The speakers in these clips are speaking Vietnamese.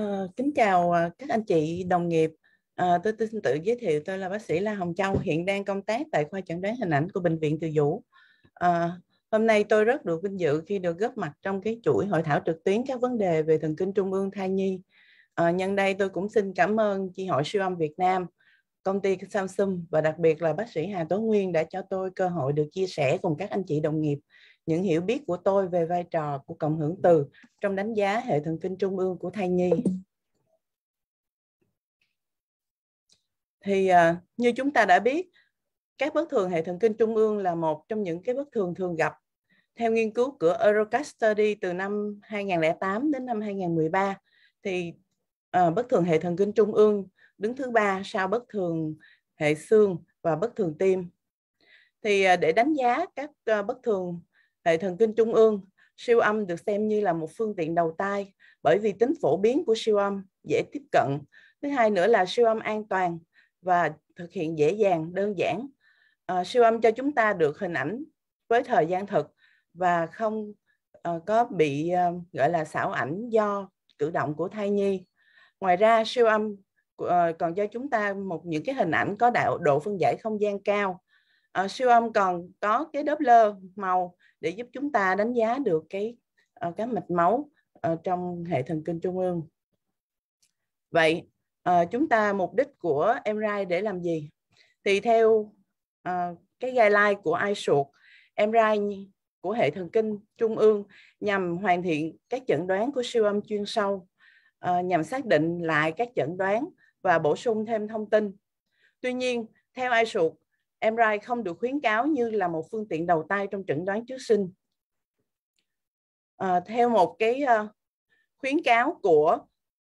À, kính chào ờ, các anh chị đồng nghiệp. À, tôi xin tự giới thiệu tôi là bác sĩ La Hồng Châu hiện đang công tác tại khoa chẩn đoán hình ảnh của bệnh viện Từ Dũ. À, hôm nay tôi rất được vinh dự khi được góp mặt trong cái chuỗi hội thảo trực tuyến các vấn đề về thần kinh trung ương thai nhi. À, nhân đây tôi cũng xin cảm ơn chi hội siêu âm Việt Nam, công ty Samsung và đặc biệt là bác sĩ Hà Tố Nguyên đã cho tôi cơ hội được chia sẻ cùng các anh chị đồng nghiệp những hiểu biết của tôi về vai trò của cộng hưởng từ trong đánh giá hệ thần kinh trung ương của thai nhi. Thì à, như chúng ta đã biết, các bất thường hệ thần kinh trung ương là một trong những cái bất thường thường gặp. Theo nghiên cứu của Eurocast Study từ năm 2008 đến năm 2013, thì à, bất thường hệ thần kinh trung ương đứng thứ ba sau bất thường hệ xương và bất thường tim. Thì à, để đánh giá các bất thường hệ thần kinh trung ương, siêu âm được xem như là một phương tiện đầu tay bởi vì tính phổ biến của siêu âm dễ tiếp cận. Thứ hai nữa là siêu âm an toàn và thực hiện dễ dàng, đơn giản. À, siêu âm cho chúng ta được hình ảnh với thời gian thực và không à, có bị à, gọi là xảo ảnh do cử động của thai nhi. Ngoài ra siêu âm à, còn cho chúng ta một những cái hình ảnh có đạo độ phân giải không gian cao à, siêu âm còn có cái Doppler màu để giúp chúng ta đánh giá được cái à, ờ, các mạch máu à, trong hệ thần kinh trung ương vậy à, chúng ta mục đích của MRI để làm gì thì theo à, cái guideline của ISUT MRI của hệ thần kinh trung ương nhằm hoàn thiện các chẩn đoán của siêu âm chuyên sâu à, nhằm xác định lại các chẩn đoán và bổ sung thêm thông tin tuy nhiên theo ISUT MRI không được khuyến cáo như là một phương tiện đầu tay trong chẩn đoán trước sinh. À, theo một cái à, khuyến cáo của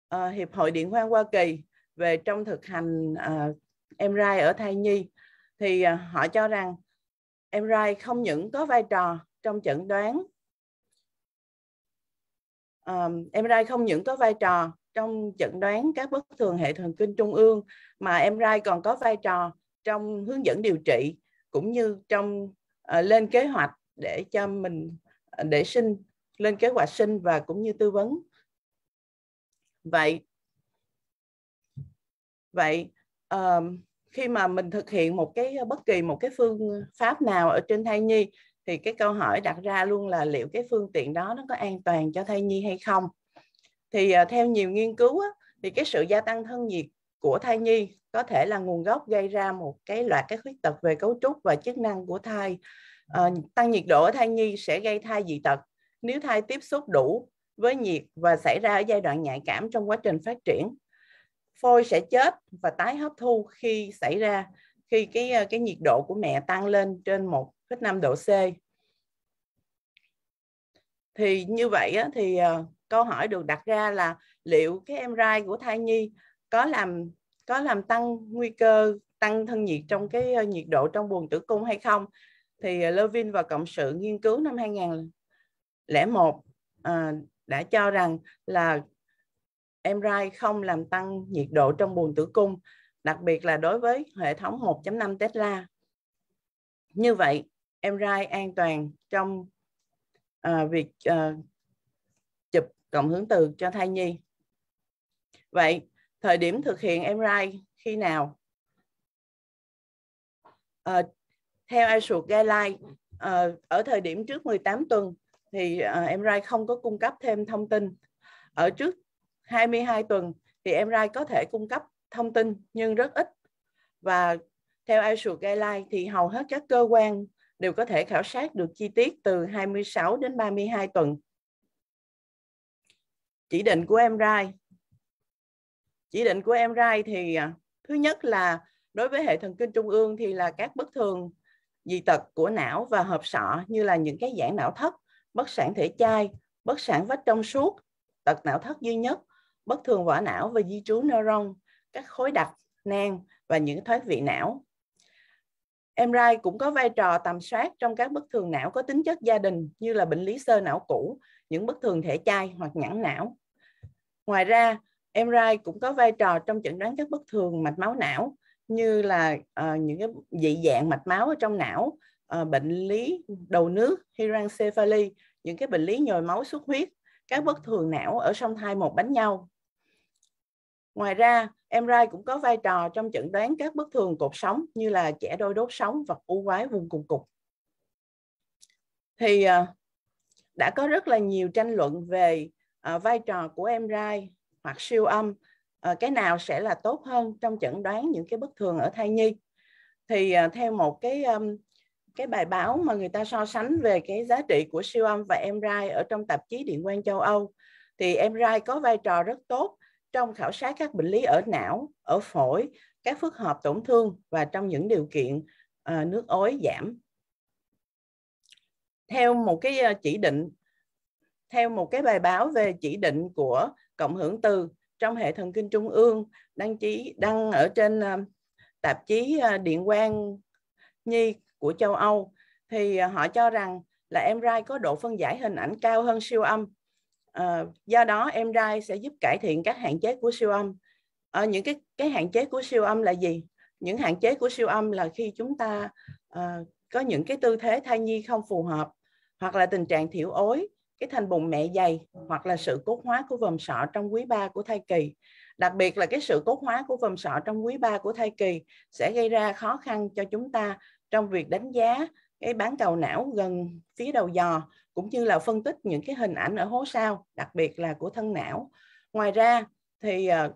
à, Hiệp hội Điện Khoan Hoa Kỳ về trong thực hành à, MRI ở thai nhi, thì à, họ cho rằng MRI không những có vai trò trong chẩn đoán um, MRI không những có vai trò trong chẩn đoán các bất thường hệ thần kinh trung ương mà MRI còn có vai trò trong hướng dẫn điều trị cũng như trong uh, lên kế hoạch để cho mình ờ, để sinh lên kế hoạch sinh và cũng như tư vấn vậy vậy uh, khi mà mình thực hiện một cái bất kỳ một cái phương pháp nào ở trên thai nhi thì cái câu hỏi đặt ra luôn là liệu cái phương tiện đó nó có an toàn cho thai nhi hay không thì uh, theo nhiều nghiên cứu á, thì cái sự gia tăng thân nhiệt của thai nhi có thể là nguồn gốc gây ra một cái loạt các khuyết tật về cấu trúc và chức năng của thai. À, tăng nhiệt độ ở thai nhi sẽ gây thai dị tật nếu thai tiếp xúc đủ với nhiệt và xảy ra ở giai đoạn nhạy cảm trong quá trình phát triển. Phôi sẽ chết và tái hấp thu khi xảy ra khi cái ờ, cái nhiệt độ của mẹ tăng lên trên 1,5 độ C. Thì như vậy á, thì ờ, câu hỏi được đặt ra là liệu cái em rai của thai nhi có làm có làm tăng nguy cơ tăng thân nhiệt trong cái ờ, nhiệt độ trong buồng tử cung hay không thì ờ, Levin và cộng sự nghiên cứu năm 2001 à, ờ, đã cho rằng là em MRI không làm tăng nhiệt độ trong buồng tử cung đặc biệt là đối với hệ thống 1.5 Tesla. Như vậy, em MRI an toàn trong à, việc à, chụp cộng hướng từ cho thai nhi. Vậy thời điểm thực hiện MRI khi nào à, theo ISUG guideline à, ở thời điểm trước 18 tuần thì à, ờ, MRI không có cung cấp thêm thông tin ở trước 22 tuần thì MRI có thể cung cấp thông tin nhưng rất ít và theo ISUG guideline thì hầu hết các cơ quan đều có thể khảo sát được chi tiết từ 26 đến 32 tuần. Chỉ định của MRI chỉ định của em MRI thì à, thứ nhất là đối với hệ thần kinh trung ương thì là các bất thường dị tật của não và hợp sọ như là những cái dạng não thất, bất sản thể chai, bất sản vách trong suốt, tật não thất duy nhất, bất thường vỏ não và di trú neuron, các khối đặc, nang và những thoát vị não. MRI cũng có vai trò tầm soát trong các bất thường não có tính chất gia đình như là bệnh lý sơ não cũ, những bất thường thể chai hoặc nhẵn não. Ngoài ra, MRI cũng có vai trò trong chẩn đoán các bất thường mạch máu não như là uh, những cái dị dạng mạch máu ở trong não, uh, bệnh lý đầu nước, hydrancephaly, những cái bệnh lý nhồi máu xuất huyết, các bất thường não ở song thai một bánh nhau. Ngoài ra, MRI cũng có vai trò trong chẩn đoán các bất thường cột sống như là trẻ đôi đốt sống, và u quái vùng cùng cục. Thì uh, đã có rất là nhiều tranh luận về uh, vai trò của MRI hoặc siêu âm ờ, cái nào sẽ là tốt hơn trong chẩn đoán những cái bất thường ở thai nhi thì ờ, theo một cái cái bài báo mà người ta so sánh về cái giá trị của siêu âm và MRI ở trong tạp chí Điện quang châu Âu thì MRI có vai trò rất tốt trong khảo sát các bệnh lý ở não, ở phổi, các phức hợp tổn thương và trong những điều kiện ờ, nước ối giảm. Theo một cái chỉ định theo một cái bài báo về chỉ định của cộng hưởng từ trong hệ thần kinh trung ương đăng chí đăng ở trên à, tạp chí à, điện quang nhi của châu Âu thì à, họ cho rằng là em MRI có độ phân giải hình ảnh cao hơn siêu âm. do đó em MRI sẽ giúp cải thiện các hạn chế của siêu âm. ở ờ, những cái cái hạn chế của siêu âm là gì? Những hạn chế của siêu âm là khi chúng ta ờ, có những cái tư thế thai nhi không phù hợp hoặc là tình trạng thiểu ối cái thành bụng mẹ dày hoặc là sự cốt hóa của vòm sọ trong quý 3 của thai kỳ. Đặc biệt là cái sự cốt hóa của vòm sọ trong quý 3 của thai kỳ sẽ gây ra khó khăn cho chúng ta trong việc đánh giá cái bán cầu não gần phía đầu giò cũng như là phân tích những cái hình ảnh ở hố sau, đặc biệt là của thân não. Ngoài ra thì ờ,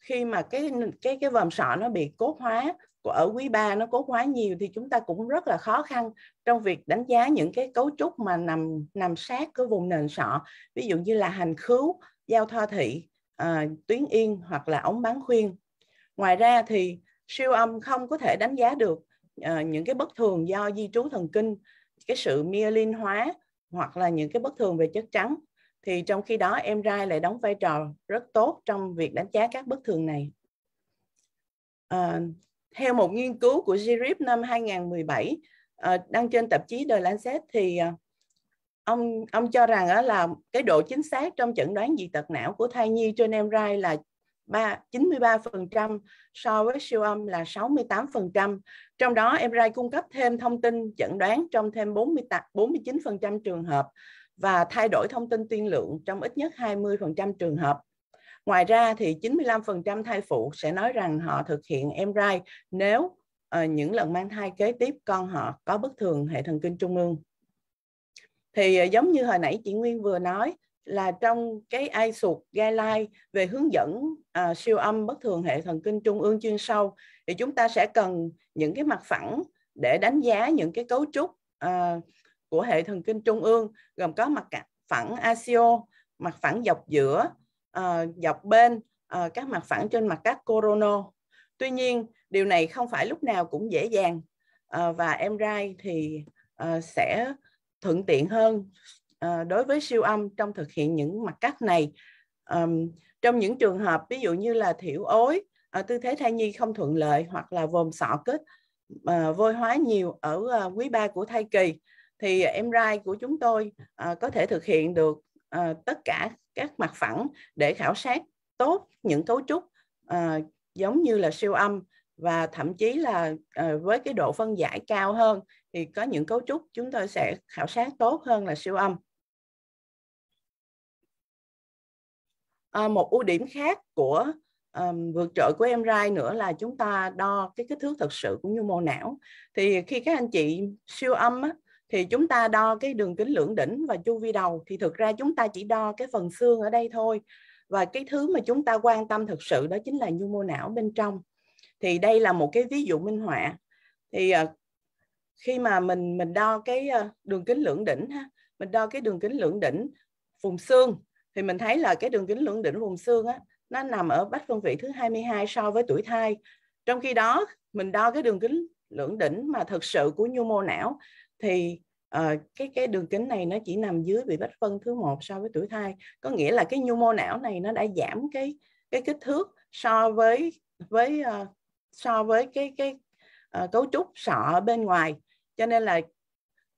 khi mà cái cái cái vòm sọ nó bị cốt hóa ở quý 3 nó cố hóa nhiều thì chúng ta cũng rất là khó khăn trong việc đánh giá những cái cấu trúc mà nằm nằm sát cái vùng nền sọ ví dụ như là hành khứu giao thoa thị à, tuyến yên hoặc là ống bán khuyên ngoài ra thì siêu âm không có thể đánh giá được à, những cái bất thường do di trú thần kinh cái sự myelin hóa hoặc là những cái bất thường về chất trắng thì trong khi đó em rai lại đóng vai trò rất tốt trong việc đánh giá các bất thường này à, theo một nghiên cứu của GRIP năm 2017 ờ, đăng trên tạp chí The Lancet thì ờ, ông ông cho rằng đó là cái độ chính xác trong chẩn đoán dị tật não của thai nhi trên MRI là 3, 93% so với siêu âm là 68%. Trong đó MRI cung cấp thêm thông tin chẩn đoán trong thêm 48, 49% trường hợp và thay đổi thông tin tiên lượng trong ít nhất 20% trường hợp. Ngoài ra thì 95% thai phụ sẽ nói rằng họ thực hiện MRI nếu uh, những lần mang thai kế tiếp con họ có bất thường hệ thần kinh trung ương. Thì uh, giống như hồi nãy chị Nguyên vừa nói là trong cái ai sụt guideline về hướng dẫn uh, siêu âm bất thường hệ thần kinh trung ương chuyên sâu thì chúng ta sẽ cần những cái mặt phẳng để đánh giá những cái cấu trúc uh, của hệ thần kinh trung ương gồm có mặt phẳng ASIO, mặt phẳng dọc giữa, uh, dọc bên uh, các mặt phẳng trên mặt cắt coronal. Tuy nhiên, điều này không phải lúc nào cũng dễ dàng uh, và MRI thì uh, sẽ thuận tiện hơn uh, đối với siêu âm trong thực hiện những mặt cắt này. Um, trong những trường hợp ví dụ như là thiểu ối, uh, tư thế thai nhi không thuận lợi hoặc là vòm sọ kết uh, vôi hóa nhiều ở uh, quý ba của thai kỳ thì em MRI của chúng tôi uh, có thể thực hiện được uh, tất cả các mặt phẳng để khảo sát tốt những cấu trúc à, giống như là siêu âm và thậm chí là à, với cái độ phân giải cao hơn thì có những cấu trúc chúng tôi sẽ khảo sát tốt hơn là siêu âm. À, một ưu điểm khác của um, vượt trội của MRI nữa là chúng ta đo cái kích thước thật sự cũng như mô não thì khi các anh chị siêu âm á, thì chúng ta đo cái đường kính lưỡng đỉnh và chu vi đầu thì thực ra chúng ta chỉ đo cái phần xương ở đây thôi và cái thứ mà chúng ta quan tâm thực sự đó chính là nhu mô não bên trong thì đây là một cái ví dụ minh họa thì ờ, khi mà mình mình đo cái ờ, đường kính lưỡng đỉnh ha mình đo cái đường kính lưỡng đỉnh vùng xương thì mình thấy là cái đường kính lưỡng đỉnh vùng xương á nó nằm ở bách phân vị thứ 22 so với tuổi thai trong khi đó mình đo cái đường kính lưỡng đỉnh mà thực sự của nhu mô não thì uh, cái cái đường kính này nó chỉ nằm dưới vị bách phân thứ một so với tuổi thai có nghĩa là cái nhu mô não này nó đã giảm cái cái kích thước so với với uh, so với cái cái uh, cấu trúc sọ bên ngoài cho nên là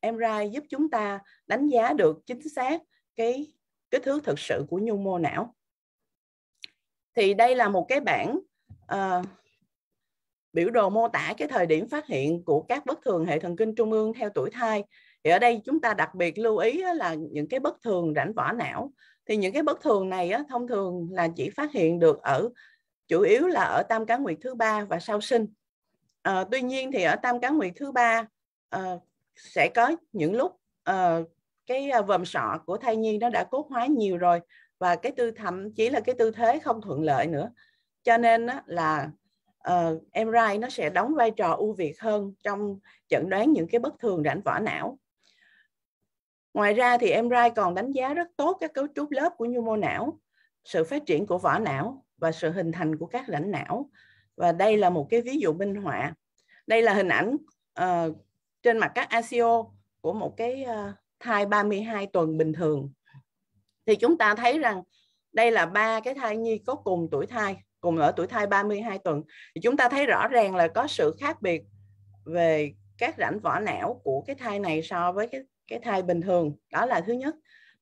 em ra giúp chúng ta đánh giá được chính xác cái kích thước thực sự của nhu mô não thì đây là một cái bảng uh, biểu đồ mô tả cái thời điểm phát hiện của các bất thường hệ thần kinh trung ương theo tuổi thai thì ở đây chúng ta đặc biệt lưu ý là những cái bất thường rãnh vỏ não thì những cái bất thường này thông thường là chỉ phát hiện được ở chủ yếu là ở tam cá nguyệt thứ ba và sau sinh à, tuy nhiên thì ở tam cá nguyệt thứ ba à, sẽ có những lúc à, cái vòm sọ của thai nhi nó đã cốt hóa nhiều rồi và cái tư thậm chí là cái tư thế không thuận lợi nữa cho nên là uh, ờ, MRI nó sẽ đóng vai trò ưu việt hơn trong chẩn đoán những cái bất thường rãnh vỏ não. Ngoài ra thì MRI còn đánh giá rất tốt các cấu trúc lớp của nhu mô não, sự phát triển của vỏ não và sự hình thành của các rãnh não. Và đây là một cái ví dụ minh họa. Đây là hình ảnh uh, trên mặt các ASIO của một cái uh, thai 32 tuần bình thường. Thì chúng ta thấy rằng đây là ba cái thai nhi có cùng tuổi thai cùng ở tuổi thai 32 tuần thì chúng ta thấy rõ ràng là có sự khác biệt về các rãnh vỏ não của cái thai này so với cái cái thai bình thường đó là thứ nhất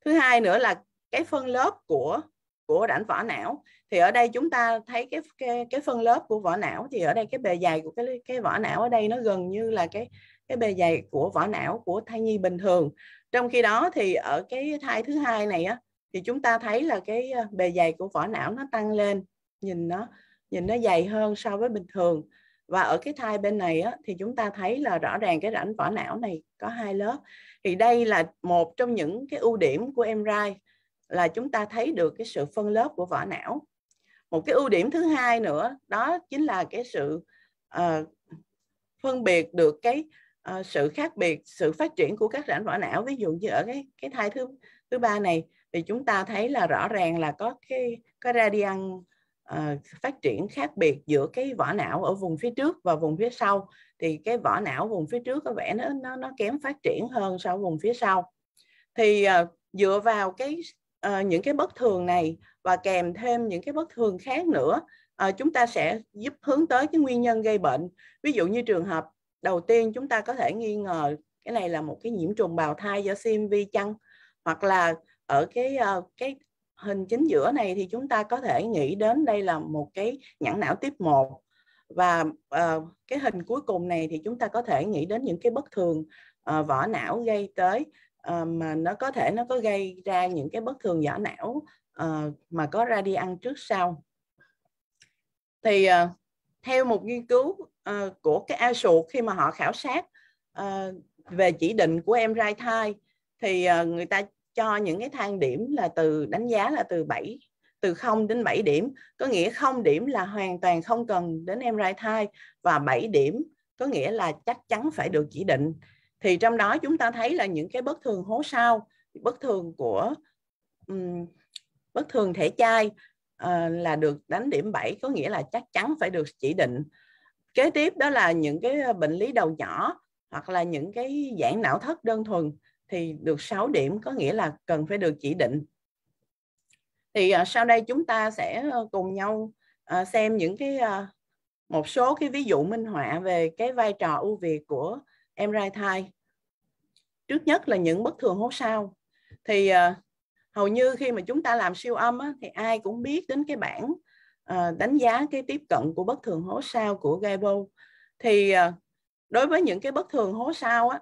thứ hai nữa là cái phân lớp của của rãnh vỏ não thì ở đây chúng ta thấy cái cái, cái phân lớp của vỏ não thì ở đây cái bề dày của cái cái vỏ não ở đây nó gần như là cái cái bề dày của vỏ não của thai nhi bình thường trong khi đó thì ở cái thai thứ hai này á thì chúng ta thấy là cái ờ, bề dày của vỏ não nó tăng lên nhìn nó nhìn nó dày hơn so với bình thường và ở cái thai bên này á, thì chúng ta thấy là rõ ràng cái rãnh vỏ não này có hai lớp thì đây là một trong những cái ưu điểm của em rai là chúng ta thấy được cái sự phân lớp của vỏ não một cái ưu điểm thứ hai nữa đó chính là cái sự uh, phân biệt được cái uh, sự khác biệt sự phát triển của các rãnh vỏ não ví dụ như ở cái cái thai thứ thứ ba này thì chúng ta thấy là rõ ràng là có cái có radian Ờ, phát triển khác biệt giữa cái vỏ não ở vùng phía trước và vùng phía sau thì cái vỏ não vùng phía trước có vẻ nó nó, nó kém phát triển hơn so với vùng phía sau thì uh, dựa vào cái uh, những cái bất thường này và kèm thêm những cái bất thường khác nữa uh, chúng ta sẽ giúp hướng tới cái nguyên nhân gây bệnh ví dụ như trường hợp đầu tiên chúng ta có thể nghi ngờ cái này là một cái nhiễm trùng bào thai do CMV chăng hoặc là ở cái cái hình chính giữa này thì chúng ta có thể nghĩ đến đây là một cái nhãn não tiếp 1 và uh, cái hình cuối cùng này thì chúng ta có thể nghĩ đến những cái bất thường uh, vỏ não gây tới uh, mà nó có thể nó có gây ra những cái bất thường vỏ não uh, mà có ra đi ăn trước sau thì uh, theo một nghiên cứu uh, của cái ASUT khi mà họ khảo sát uh, về chỉ định của em rai thai thì uh, người ta cho những cái thang điểm là từ đánh giá là từ 7 từ 0 đến 7 điểm có nghĩa 0 điểm là hoàn toàn không cần đến em rai thai và 7 điểm có nghĩa là chắc chắn phải được chỉ định thì trong đó chúng ta thấy là những cái bất thường hố sao bất thường của um, bất thường thể chai uh, là được đánh điểm 7 có nghĩa là chắc chắn phải được chỉ định kế tiếp đó là những cái ờ, bệnh lý đầu nhỏ hoặc là những cái dạng não thất đơn thuần thì được 6 điểm có nghĩa là cần phải được chỉ định. Thì à, sau đây chúng ta sẽ ờ, cùng nhau à, xem những cái à, một số cái ví dụ minh họa về cái vai trò ưu việt của em rai thai. Trước nhất là những bất thường hố sao. Thì hầu như khi mà chúng ta làm siêu âm thì ai cũng biết đến cái bảng ờ, đánh giá cái tiếp cận của bất thường hố sao của Gable. Thì đối với những cái bất thường hố sao á,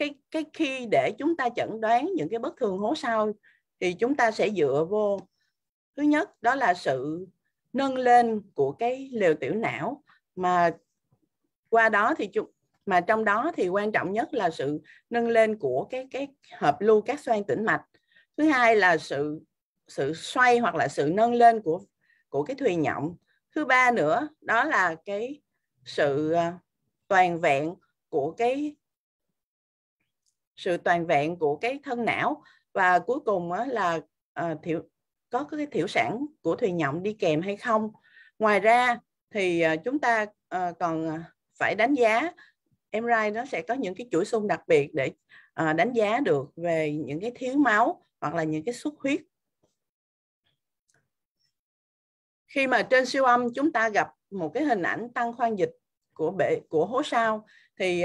cái cái khi để chúng ta chẩn đoán những cái bất thường hố sau thì chúng ta sẽ dựa vô thứ nhất đó là sự nâng lên của cái liều tiểu não mà qua đó thì chúng mà trong đó thì quan trọng nhất là sự nâng lên của cái cái hợp lưu các xoang tĩnh mạch thứ hai là sự sự xoay hoặc là sự nâng lên của của cái thùy nhộng thứ ba nữa đó là cái sự à, toàn vẹn của cái sự toàn vẹn của cái thân não và cuối cùng là à, thiểu, có cái thiểu sản của thùy nhộng đi kèm hay không. Ngoài ra thì ờ, chúng ta à, còn phải đánh giá MRI nó sẽ có những cái chuỗi xung đặc biệt để à, đánh giá được về những cái thiếu máu hoặc là những cái xuất huyết. Khi mà trên siêu âm chúng ta gặp một cái hình ảnh tăng khoan dịch của bể của hố sau thì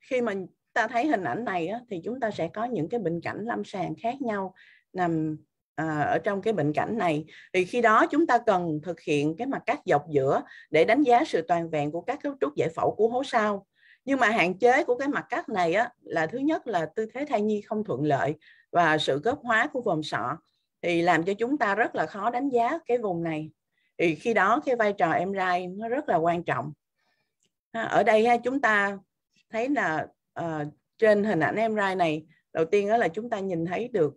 khi mà ta thấy hình ảnh này á, thì chúng ta sẽ có những cái bệnh cảnh lâm sàng khác nhau nằm à, ở trong cái bệnh cảnh này thì khi đó chúng ta cần thực hiện cái mặt cắt dọc giữa để đánh giá sự toàn vẹn của các cấu trúc giải phẫu của hố sau nhưng mà hạn chế của cái mặt cắt này á, là thứ nhất là tư thế thai nhi không thuận lợi và sự góp hóa của vòm sọ thì làm cho chúng ta rất là khó đánh giá cái vùng này thì khi đó cái vai trò em rai nó rất là quan trọng à, ở đây chúng ta thấy là Ờ, trên hình ảnh MRI này đầu tiên đó là chúng ta nhìn thấy được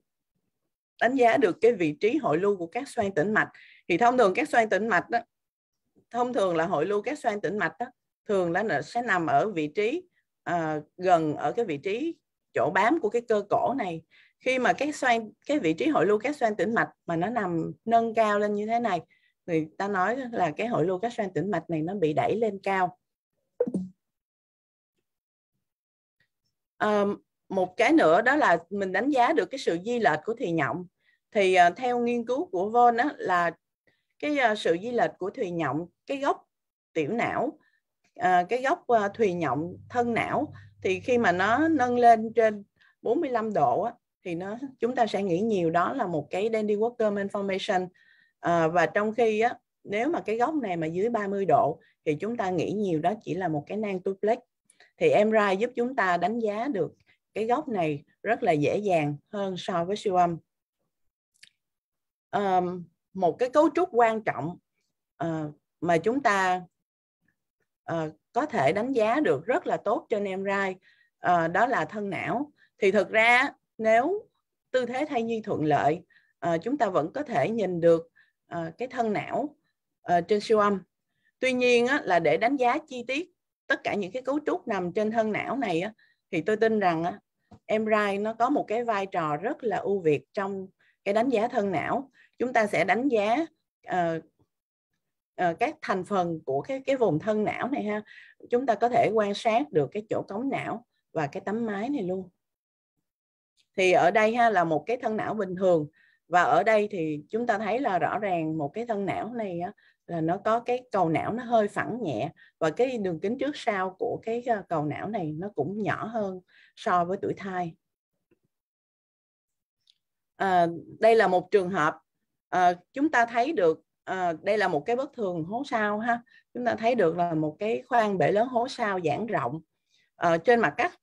đánh giá được cái vị trí hội lưu của các xoang tĩnh mạch thì thông thường các xoang tĩnh mạch đó thông thường là hội lưu các xoang tĩnh mạch đó thường là sẽ nằm ở vị trí uh, gần ở cái vị trí chỗ bám của cái cơ cổ này khi mà cái xoang cái vị trí hội lưu các xoang tĩnh mạch mà nó nằm nâng cao lên như thế này người ta nói là cái hội lưu các xoang tĩnh mạch này nó bị đẩy lên cao một cái nữa đó là mình đánh giá được cái sự di lệch của thùy nhộng thì uh, theo nghiên cứu của Von đó là cái uh, sự di lệch của thùy nhộng cái gốc tiểu não uh, cái gốc uh, thùy nhộng thân não thì khi mà nó nâng lên trên 45 độ á, thì nó chúng ta sẽ nghĩ nhiều đó là một cái Dandy Walker information à, và trong khi á, nếu mà cái góc này mà dưới 30 độ thì chúng ta nghĩ nhiều đó chỉ là một cái nang tuplex thì em MRI giúp chúng ta đánh giá được cái góc này rất là dễ dàng hơn so với siêu âm um, một cái cấu trúc quan trọng uh, mà chúng ta uh, có thể đánh giá được rất là tốt trên MRI uh, đó là thân não thì thực ra nếu tư thế thai nhi thuận lợi uh, chúng ta vẫn có thể nhìn được uh, cái thân não uh, trên siêu âm tuy nhiên á, là để đánh giá chi tiết tất cả những cái cấu trúc nằm trên thân não này á, thì tôi tin rằng á, em MRI nó có một cái vai trò rất là ưu việt trong cái đánh giá thân não. Chúng ta sẽ đánh giá uh, uh, các thành phần của cái cái vùng thân não này ha. Chúng ta có thể quan sát được cái chỗ cống não và cái tấm mái này luôn. Thì ở đây ha là một cái thân não bình thường và ở đây thì chúng ta thấy là rõ ràng một cái thân não này á, là nó có cái cầu não nó hơi phẳng nhẹ và cái đường kính trước sau của cái ờ, cầu não này nó cũng nhỏ hơn so với tuổi thai. À, đây là một trường hợp à, chúng ta thấy được à, đây là một cái bất thường hố sao ha chúng ta thấy được là một cái khoang bể lớn hố sao giãn rộng à, trên mặt cắt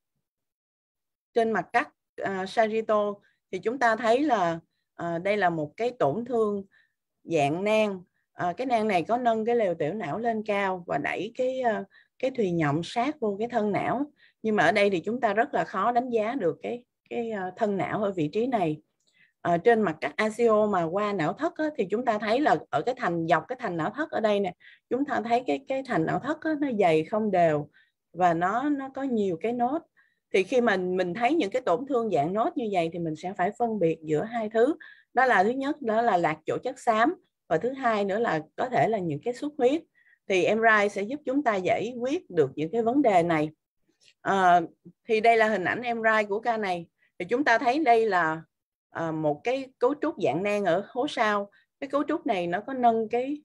trên mặt cắt à, Sagito thì chúng ta thấy là à, đây là một cái tổn thương dạng nang à, cái nang này có nâng cái lều tiểu não lên cao và đẩy cái ờ, cái thùy nhộng sát vô cái thân não nhưng mà ở đây thì chúng ta rất là khó đánh giá được cái cái ờ, thân não ở vị trí này à, trên mặt các ASIO mà qua não thất á, thì chúng ta thấy là ở cái thành dọc cái thành não thất ở đây nè chúng ta thấy cái cái thành não thất á, nó dày không đều và nó nó có nhiều cái nốt thì khi mà mình thấy những cái tổn thương dạng nốt như vậy thì mình sẽ phải phân biệt giữa hai thứ đó là thứ nhất đó là lạc chỗ chất xám và thứ hai nữa là có thể là những cái xuất huyết thì MRI sẽ giúp chúng ta giải quyết được những cái vấn đề này à, thì đây là hình ảnh MRI của ca này thì chúng ta thấy đây là à, một cái cấu trúc dạng nang ở hố sau cái cấu trúc này nó có nâng cái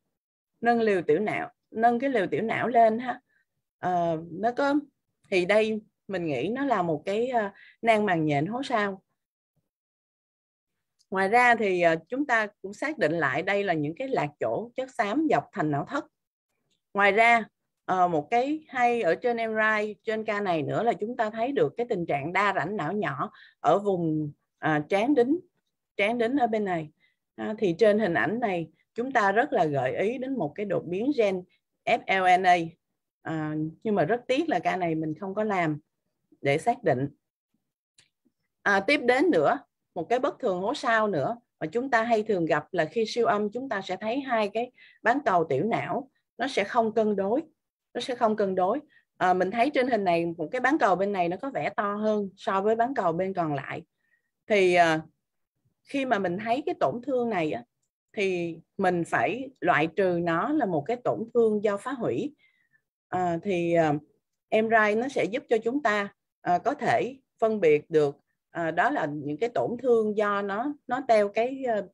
nâng liều tiểu não nâng cái liều tiểu não lên ha à, nó có thì đây mình nghĩ nó là một cái uh, nang màng nhện hố sau ngoài ra thì ờ, chúng ta cũng xác định lại đây là những cái lạc chỗ chất xám dọc thành não thất ngoài ra ờ, một cái hay ở trên MRI trên ca này nữa là chúng ta thấy được cái tình trạng đa rãnh não nhỏ ở vùng à, trán đính trán đính ở bên này à, thì trên hình ảnh này chúng ta rất là gợi ý đến một cái đột biến gen FLNA à, nhưng mà rất tiếc là ca này mình không có làm để xác định à, tiếp đến nữa một cái bất thường hố sao nữa mà chúng ta hay thường gặp là khi siêu âm chúng ta sẽ thấy hai cái bán cầu tiểu não nó sẽ không cân đối nó sẽ không cân đối à, mình thấy trên hình này một cái bán cầu bên này nó có vẻ to hơn so với bán cầu bên còn lại thì à, khi mà mình thấy cái tổn thương này á, thì mình phải loại trừ nó là một cái tổn thương do phá hủy à, thì à, MRI nó sẽ giúp cho chúng ta à, có thể phân biệt được à, đó là những cái tổn thương do nó nó teo cái uh,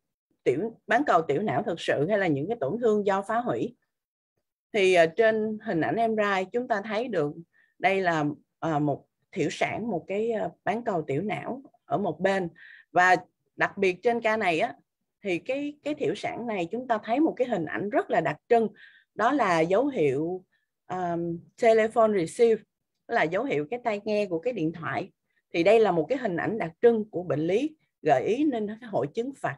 tiểu bán cầu tiểu não thực sự hay là những cái tổn thương do phá hủy thì uh, trên hình ảnh em rai chúng ta thấy được đây là uh, một thiểu sản một cái uh, bán cầu tiểu não ở một bên và đặc biệt trên ca này á thì cái cái thiểu sản này chúng ta thấy một cái hình ảnh rất là đặc trưng đó là dấu hiệu um, telephone receive là dấu hiệu cái tai nghe của cái điện thoại thì đây là một cái hình ảnh đặc trưng của bệnh lý gợi ý nên cái hội chứng phạt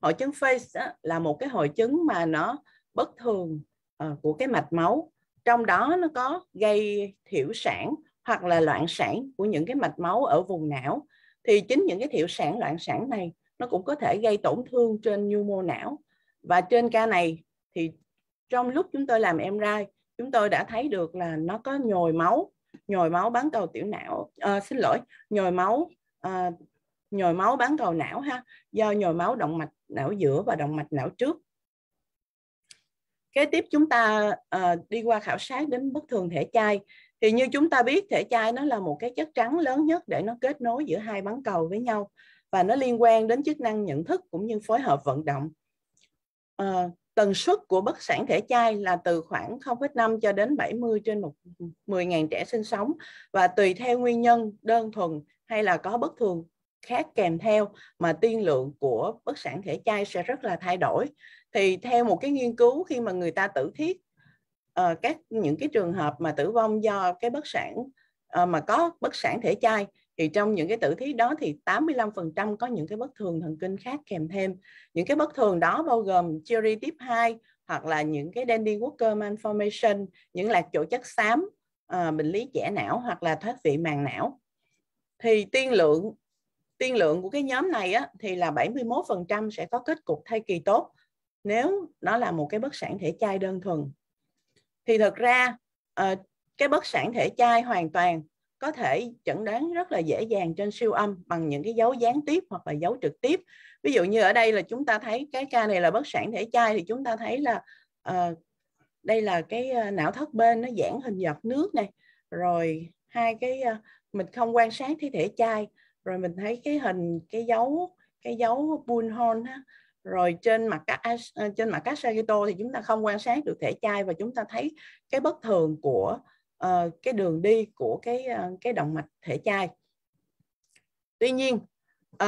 hội chứng face á, là một cái hội chứng mà nó bất thường uh, của cái mạch máu trong đó nó có gây thiểu sản hoặc là loạn sản của những cái mạch máu ở vùng não thì chính những cái thiểu sản loạn sản này nó cũng có thể gây tổn thương trên nhu mô não và trên ca này thì trong lúc chúng tôi làm MRI chúng tôi đã thấy được là nó có nhồi máu nhồi máu bán cầu tiểu não à, xin lỗi nhồi máu à, nhồi máu bán cầu não ha do nhồi máu động mạch não giữa và động mạch não trước kế tiếp chúng ta à, đi qua khảo sát đến bất thường thể chai thì như chúng ta biết thể chai nó là một cái chất trắng lớn nhất để nó kết nối giữa hai bán cầu với nhau và nó liên quan đến chức năng nhận thức cũng như phối hợp vận động à, tần suất của bất sản thể chai là từ khoảng 0,5 cho đến 70 trên một 10.000 trẻ sinh sống và tùy theo nguyên nhân đơn thuần hay là có bất thường khác kèm theo mà tiên lượng của bất sản thể chai sẽ rất là thay đổi. Thì theo một cái nghiên cứu khi mà người ta tử thiết uh, các những cái trường hợp mà tử vong do cái bất sản uh, mà có bất sản thể chai thì trong những cái tử thí đó thì 85% có những cái bất thường thần kinh khác kèm thêm những cái bất thường đó bao gồm cherry tip 2 hoặc là những cái Dandy Walker malformation những lạc chỗ chất xám à, bệnh lý trẻ não hoặc là thoát vị màng não thì tiên lượng tiên lượng của cái nhóm này á, thì là 71% sẽ có kết cục thai kỳ tốt nếu nó là một cái bất sản thể chai đơn thuần thì thật ra à, cái bất sản thể chai hoàn toàn có thể chẩn đoán rất là dễ dàng trên siêu âm bằng những cái dấu gián tiếp hoặc là dấu trực tiếp ví dụ như ở đây là chúng ta thấy cái ca này là bất sản thể chai thì chúng ta thấy là uh, đây là cái ờ, não thất bên nó giãn hình giọt nước này rồi hai cái uh, mình không quan sát thi thể chai rồi mình thấy cái hình cái dấu cái dấu bullhorn ha rồi trên mặt các à, trên mặt các sagito thì chúng ta không quan sát được thể chai và chúng ta thấy cái bất thường của uh, cái đường đi của cái uh, cái động mạch thể chai tuy nhiên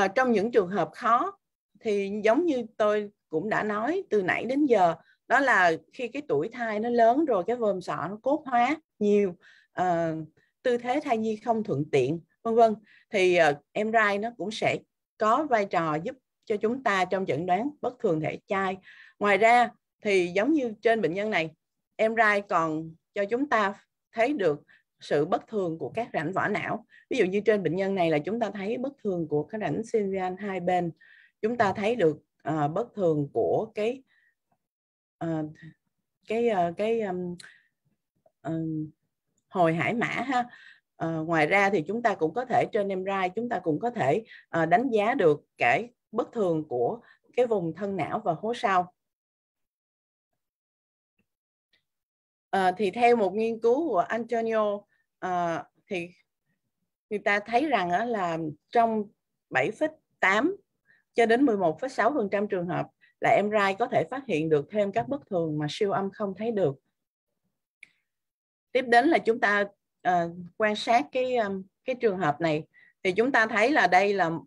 uh, trong những trường hợp khó thì giống như tôi cũng đã nói từ nãy đến giờ đó là khi cái tuổi thai nó lớn rồi cái vòm sọ nó cốt hóa nhiều uh, tư thế thai nhi không thuận tiện vân vân thì uh, em rai nó cũng sẽ có vai trò giúp cho chúng ta trong chẩn đoán bất thường thể chai ngoài ra thì giống như trên bệnh nhân này em rai còn cho chúng ta thấy được sự bất thường của các rãnh vỏ não. Ví dụ như trên bệnh nhân này là chúng ta thấy bất thường của cái rãnh sylvian hai bên. Chúng ta thấy được uh, bất thường của cái uh, cái uh, cái um, um, hồi hải mã ha. Uh, ngoài ra thì chúng ta cũng có thể trên MRI chúng ta cũng có thể uh, đánh giá được cái bất thường của cái vùng thân não và hố sau Ờ, thì theo một nghiên cứu của Antonio uh, thì người ta thấy rằng uh, là trong 7,8 cho đến 11,6% trường hợp là em MRI có thể phát hiện được thêm các bất thường mà siêu âm không thấy được. Tiếp đến là chúng ta uh, quan sát cái um, cái trường hợp này thì chúng ta thấy là đây là uh,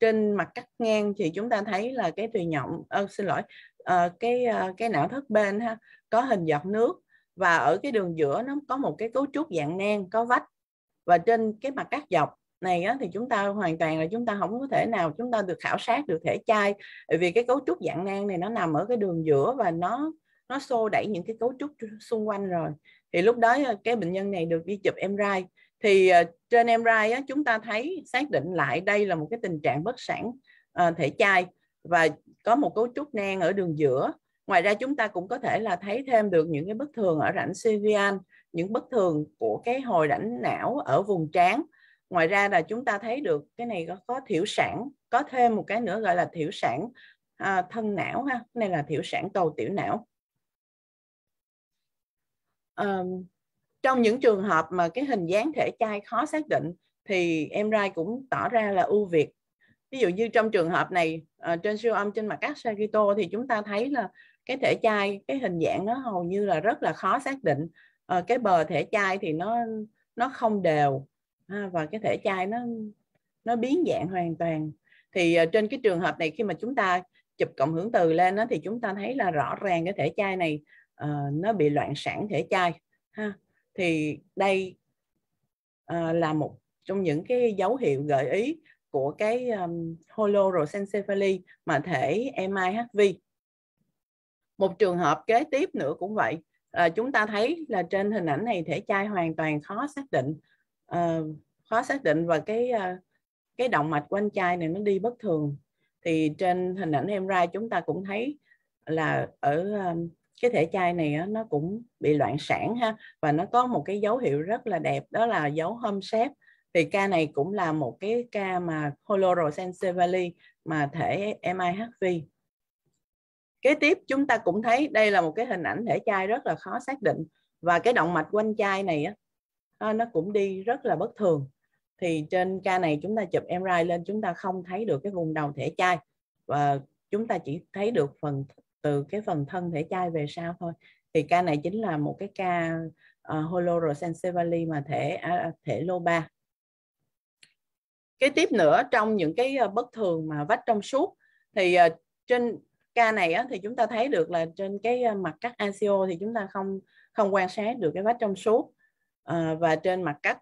trên mặt cắt ngang thì chúng ta thấy là cái tùy nhộng uh, xin lỗi uh, cái uh, cái não thất bên ha có hình giọt nước và ở cái đường giữa nó có một cái cấu trúc dạng nang có vách và trên cái mặt cắt dọc này á, thì chúng ta hoàn toàn là chúng ta không có thể nào chúng ta được khảo sát được thể chai vì cái cấu trúc dạng nang này nó nằm ở cái đường giữa và nó nó xô đẩy những cái cấu trúc xung quanh rồi thì lúc đó ờ, cái bệnh nhân này được đi chụp MRI thì ờ, trên MRI á, chúng ta thấy xác định lại đây là một cái tình trạng bất sản à, ờ, thể chai và có một cấu trúc nang ở đường giữa ngoài ra chúng ta cũng có thể là thấy thêm được những cái bất thường ở rãnh cervian những bất thường của cái hồi rãnh não ở vùng trán ngoài ra là chúng ta thấy được cái này có, có thiểu sản có thêm một cái nữa gọi là thiểu sản à, thân não ha cái này là thiểu sản cầu tiểu não à, trong những trường hợp mà cái hình dáng thể chai khó xác định thì em rai cũng tỏ ra là ưu việt ví dụ như trong trường hợp này à, trên siêu âm trên mặt các Sagito thì chúng ta thấy là cái thể chai cái hình dạng nó hầu như là rất là khó xác định à, cái bờ thể chai thì nó nó không đều à, và cái thể chai nó nó biến dạng hoàn toàn thì à, trên cái trường hợp này khi mà chúng ta chụp cộng hưởng từ lên đó, thì chúng ta thấy là rõ ràng cái thể chai này à, nó bị loạn sản thể chai ha thì đây à, là một trong những cái dấu hiệu gợi ý của cái um, holosencephaly mà thể MIHV một trường hợp kế tiếp nữa cũng vậy à, chúng ta thấy là trên hình ảnh này thể chai hoàn toàn khó xác định à, khó xác định và cái à, cái động mạch quanh chai này nó đi bất thường thì trên hình ảnh em ra chúng ta cũng thấy là ở à, cái thể chai này nó cũng bị loạn sản ha và nó có một cái dấu hiệu rất là đẹp đó là dấu hâm sép thì ca này cũng là một cái ca mà holorosensevaly mà thể MIHV kế tiếp chúng ta cũng thấy đây là một cái hình ảnh thể chai rất là khó xác định và cái động mạch quanh chai này á, à, nó cũng đi rất là bất thường thì trên ca này chúng ta chụp MRI lên chúng ta không thấy được cái vùng đầu thể chai và chúng ta chỉ thấy được phần từ cái phần thân thể chai về sau thôi thì ca này chính là một cái ca uh, à, holorosensevali mà thể uh, thể lô 3 kế tiếp nữa trong những cái bất thường mà vách trong suốt thì uh, trên ca này á, thì chúng ta thấy được là trên cái ờ, mặt cắt ASIO thì chúng ta không không quan sát được cái vách trong suốt à, và trên mặt cắt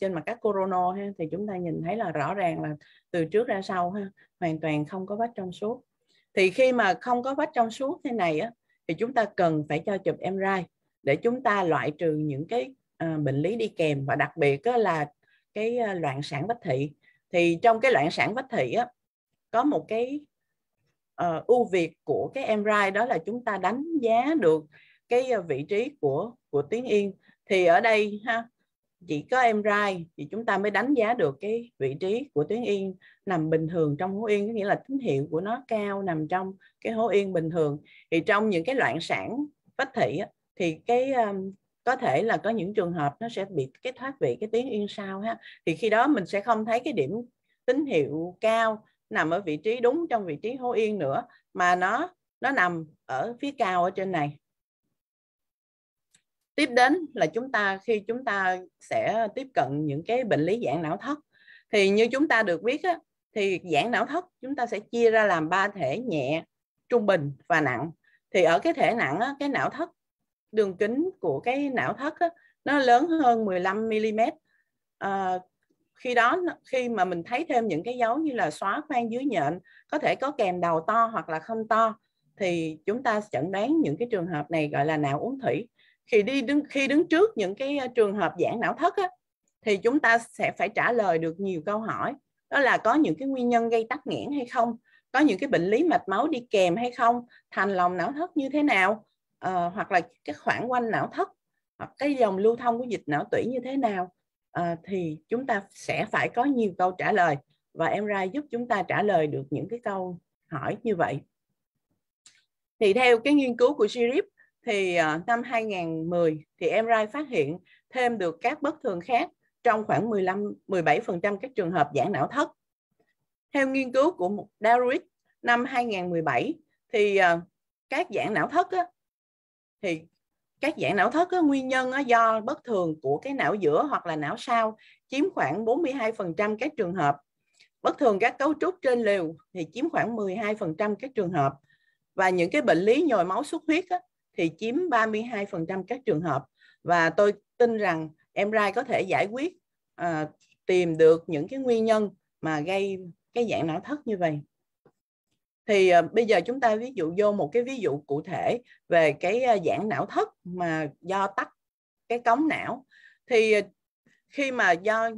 trên mặt cắt corono ha, thì chúng ta nhìn thấy là rõ ràng là từ trước ra sau ha, hoàn toàn không có vách trong suốt thì khi mà không có vách trong suốt thế này á, thì chúng ta cần phải cho chụp MRI để chúng ta loại trừ những cái à, bệnh lý đi kèm và đặc biệt là cái loạn sản vách thị thì trong cái loạn sản vách thị á, có một cái uh, ưu việt của cái em rai đó là chúng ta đánh giá được cái ờ, vị trí của của tiếng yên thì ở đây ha chỉ có em rai thì chúng ta mới đánh giá được cái vị trí của tiếng yên nằm bình thường trong hố yên có nghĩa là tín hiệu của nó cao nằm trong cái hố yên bình thường thì trong những cái loạn sản phách thị thì cái um, có thể là có những trường hợp nó sẽ bị cái thoát vị cái tiếng yên sau ha thì khi đó mình sẽ không thấy cái điểm tín hiệu cao nằm ở vị trí đúng trong vị trí hố yên nữa mà nó nó nằm ở phía cao ở trên này tiếp đến là chúng ta khi chúng ta sẽ tiếp cận những cái bệnh lý dạng não thất thì như chúng ta được biết á, thì dạng não thất chúng ta sẽ chia ra làm ba thể nhẹ trung bình và nặng thì ở cái thể nặng á, cái não thất đường kính của cái não thất á, nó lớn hơn 15 mm à, khi đó khi mà mình thấy thêm những cái dấu như là xóa khoang dưới nhện có thể có kèm đầu to hoặc là không to thì chúng ta chẩn đoán những cái trường hợp này gọi là não uống thủy khi đi đứng khi đứng trước những cái ờ, trường hợp giãn não thất á, thì chúng ta sẽ phải trả lời được nhiều câu hỏi đó là có những cái nguyên nhân gây tắc nghẽn hay không có những cái bệnh lý mạch máu đi kèm hay không thành lòng não thất như thế nào à, hoặc là cái khoảng quanh não thất hoặc cái dòng lưu thông của dịch não tủy như thế nào à, thì chúng ta sẽ phải có nhiều câu trả lời và em ra giúp chúng ta trả lời được những cái câu hỏi như vậy thì theo cái nghiên cứu của Sirip thì ờ, năm 2010 thì em MRI phát hiện thêm được các bất thường khác trong khoảng 15 17% các trường hợp giãn não thất. Theo nghiên cứu của Darwick năm 2017 thì ờ, các giãn não thất á, thì các dạng não thất á, nguyên nhân á, do bất thường của cái não giữa hoặc là não sau chiếm khoảng 42% các trường hợp bất thường các cấu trúc trên lều thì chiếm khoảng 12% các trường hợp và những cái bệnh lý nhồi máu xuất huyết á, thì chiếm 32% các trường hợp và tôi tin rằng em rai có thể giải quyết à, tìm được những cái nguyên nhân mà gây cái dạng não thất như vậy thì uh, bây giờ chúng ta ví dụ vô một cái ví dụ cụ thể về cái uh, giãn não thất mà do tắc cái cống não thì uh, khi mà do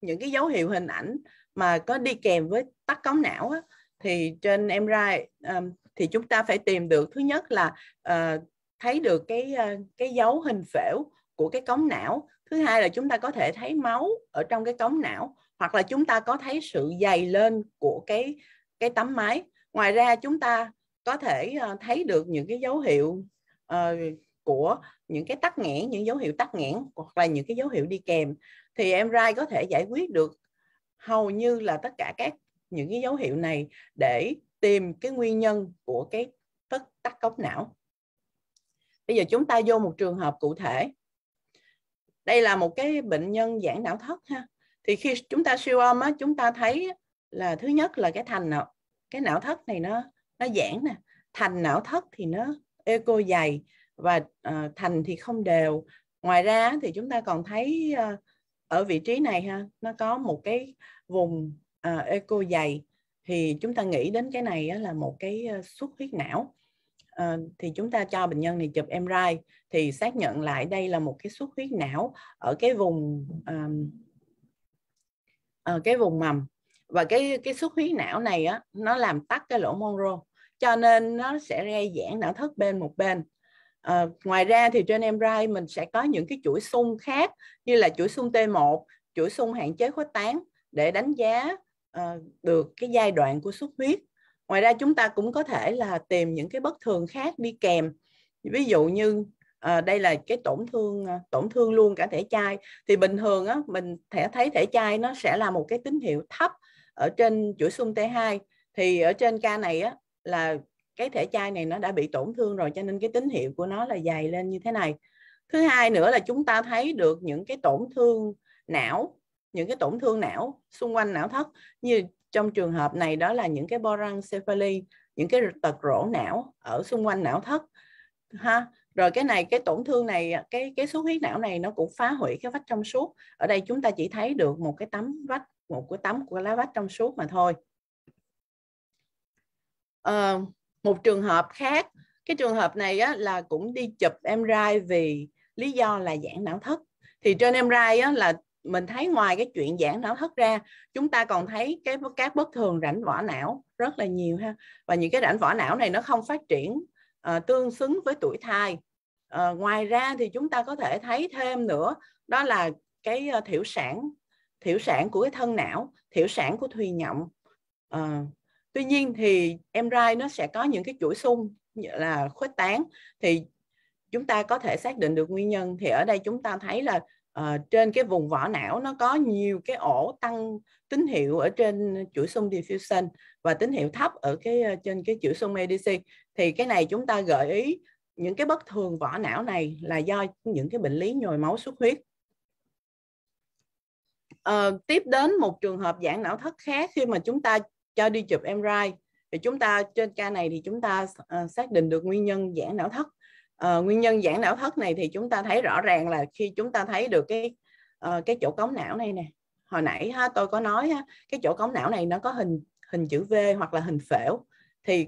những cái dấu hiệu hình ảnh mà có đi kèm với tắc cống não á, thì trên MRI um, thì chúng ta phải tìm được thứ nhất là uh, thấy được cái uh, cái dấu hình phễu của cái cống não thứ hai là chúng ta có thể thấy máu ở trong cái cống não hoặc là chúng ta có thấy sự dày lên của cái cái tấm máy ngoài ra chúng ta có thể ờ, thấy được những cái dấu hiệu uh, của những cái tắc nghẽn những dấu hiệu tắc nghẽn hoặc là những cái dấu hiệu đi kèm thì em rai có thể giải quyết được hầu như là tất cả các những cái dấu hiệu này để tìm cái nguyên nhân của cái tất tắc cốc não bây giờ chúng ta vô một trường hợp cụ thể đây là một cái bệnh nhân giãn não thất ha thì khi chúng ta siêu âm á, chúng ta thấy là thứ nhất là cái thành não cái não thất này nó nó giãn nè thành não thất thì nó eco dày và uh, thành thì không đều ngoài ra thì chúng ta còn thấy uh, ở vị trí này ha nó có một cái vùng uh, eco dày thì chúng ta nghĩ đến cái này là một cái xuất huyết não à, thì chúng ta cho bệnh nhân này chụp MRI thì xác nhận lại đây là một cái xuất huyết não ở cái vùng à, ở cái vùng mầm và cái cái xuất huyết não này á nó làm tắt cái lỗ Monroe cho nên nó sẽ gây giãn não thất bên một bên à, ngoài ra thì trên MRI mình sẽ có những cái chuỗi xung khác như là chuỗi xung T1 chuỗi xung hạn chế khối tán để đánh giá uh, được cái giai đoạn của xuất huyết ngoài ra chúng ta cũng có thể là tìm những cái bất thường khác đi kèm ví dụ như à, đây là cái tổn thương tổn thương luôn cả thể chai thì bình thường á mình thể thấy thể chai nó sẽ là một cái tín hiệu thấp ở trên chuỗi sung T2 thì ở trên ca này á, là cái thể chai này nó đã bị tổn thương rồi cho nên cái tín hiệu của nó là dày lên như thế này. Thứ hai nữa là chúng ta thấy được những cái tổn thương não, những cái tổn thương não xung quanh não thất như trong trường hợp này đó là những cái boran cephaly, những cái tật rỗ não ở xung quanh não thất ha rồi cái này cái tổn thương này cái cái xuất huyết não này nó cũng phá hủy cái vách trong suốt ở đây chúng ta chỉ thấy được một cái tấm vách một cái tấm của lá vách trong suốt mà thôi à, một trường hợp khác cái trường hợp này á, là cũng đi chụp MRI vì lý do là giãn não thất thì trên MRI á, là mình thấy ngoài cái chuyện giãn não thất ra chúng ta còn thấy cái các bất thường rãnh vỏ não rất là nhiều ha và những cái rãnh vỏ não này nó không phát triển uh, tương xứng với tuổi thai uh, ngoài ra thì chúng ta có thể thấy thêm nữa đó là cái uh, thiểu sản thiểu sản của cái thân não thiểu sản của thùy nhộng à, ờ, tuy nhiên thì em rai nó sẽ có những cái chuỗi sung là khuếch tán thì chúng ta có thể xác định được nguyên nhân thì ở đây chúng ta thấy là uh, trên cái vùng vỏ não nó có nhiều cái ổ tăng tín hiệu ở trên chuỗi xung diffusion và tín hiệu thấp ở cái ờ, trên cái chuỗi xung ADC thì cái này chúng ta gợi ý những cái bất thường vỏ não này là do những cái bệnh lý nhồi máu xuất huyết Ờ, tiếp đến một trường hợp giãn não thất khác khi mà chúng ta cho đi chụp MRI thì chúng ta trên ca này thì chúng ta uh, xác định được nguyên nhân giãn não thất uh, nguyên nhân giãn não thất này thì chúng ta thấy rõ ràng là khi chúng ta thấy được cái uh, cái chỗ cống não này nè hồi nãy ha tôi có nói ha, cái chỗ cống não này nó có hình hình chữ V hoặc là hình phễu thì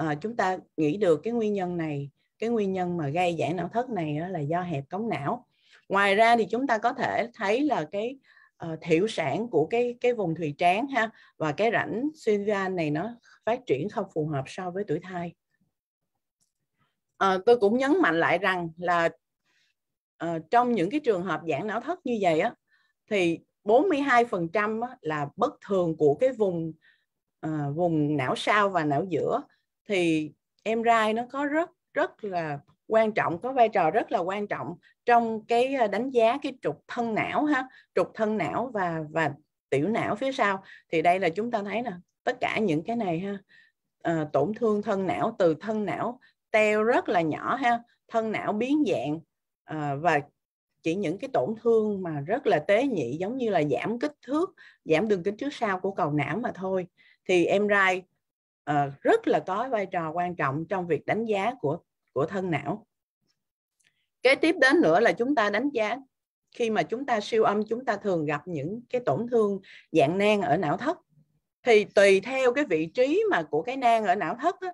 uh, chúng ta nghĩ được cái nguyên nhân này cái nguyên nhân mà gây giãn não thất này là do hẹp cống não ngoài ra thì chúng ta có thể thấy là cái uh, thiểu sản của cái cái vùng thùy trán ha và cái rãnh xuyên vi này nó phát triển không phù hợp so với tuổi thai. À, tôi cũng nhấn mạnh lại rằng là à, trong những cái trường hợp giãn não thất như vậy á thì 42% là bất thường của cái vùng à, vùng não sau và não giữa thì em rai nó có rất rất là quan trọng có vai trò rất là quan trọng trong cái ờ, đánh giá cái trục thân não ha trục thân não và và tiểu não phía sau thì đây là chúng ta thấy nè tất cả những cái này ha à, tổn thương thân não từ thân não teo rất là nhỏ ha thân não biến dạng à, và chỉ những cái tổn thương mà rất là tế nhị giống như là giảm kích thước giảm đường kính trước sau của cầu não mà thôi thì em rai uh, rất là có vai trò quan trọng trong việc đánh giá của của thân não kế tiếp đến nữa là chúng ta đánh giá khi mà chúng ta siêu âm chúng ta thường gặp những cái tổn thương dạng nang ở não thất thì tùy theo cái vị trí mà của cái nang ở não thất đó,